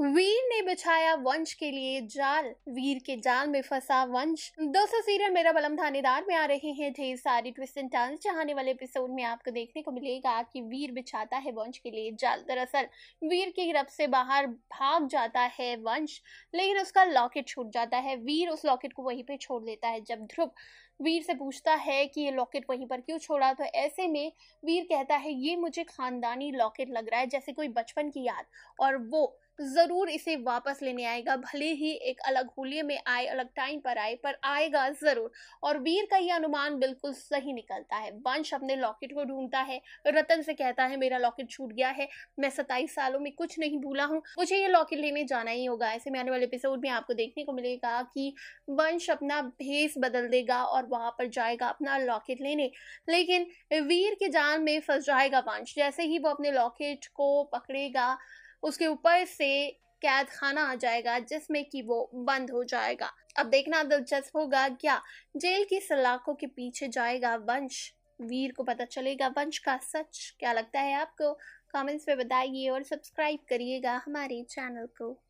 वीर ने बिछाया वंश के लिए जाल वीर के जाल में फंसा वंश दोस्तों सीरियल मेरा बलम थानेदार में आ रहे हैं ढेर सारी ट्विस्ट एंड टर्न चाहने वाले एपिसोड में आपको देखने को मिलेगा कि वीर बिछाता है वंश के लिए जाल दरअसल वीर की गिरफ्त से बाहर भाग जाता है वंश लेकिन उसका लॉकेट छूट जाता है वीर उस लॉकेट को वहीं पर छोड़ देता है जब ध्रुव वीर से पूछता है कि ये लॉकेट वहीं पर क्यों छोड़ा तो ऐसे में वीर कहता है ये मुझे खानदानी लॉकेट लग रहा है जैसे कोई बचपन की याद और वो ज़रूर इसे वापस लेने आएगा भले ही एक अलग होलिये में आए अलग टाइम पर आए पर आएगा ज़रूर और वीर का यह अनुमान बिल्कुल सही निकलता है वंश अपने लॉकेट को ढूंढता है रतन से कहता है मेरा लॉकेट छूट गया है मैं सताईस सालों में कुछ नहीं भूला हूँ मुझे ये लॉकेट लेने जाना ही होगा ऐसे में आने वाले एपिसोड में आपको देखने को मिलेगा कि वंश अपना भेस बदल देगा और वहाँ पर जाएगा अपना लॉकेट लेने लेकिन वीर की जान में फंस जाएगा वंश जैसे ही वो अपने लॉकेट को पकड़ेगा उसके ऊपर से कैद खाना आ जाएगा जिसमें कि वो बंद हो जाएगा अब देखना दिलचस्प होगा क्या जेल की सलाखों के पीछे जाएगा वंश वीर को पता चलेगा वंश का सच क्या लगता है आपको कमेंट्स में बताइए और सब्सक्राइब करिएगा हमारे चैनल को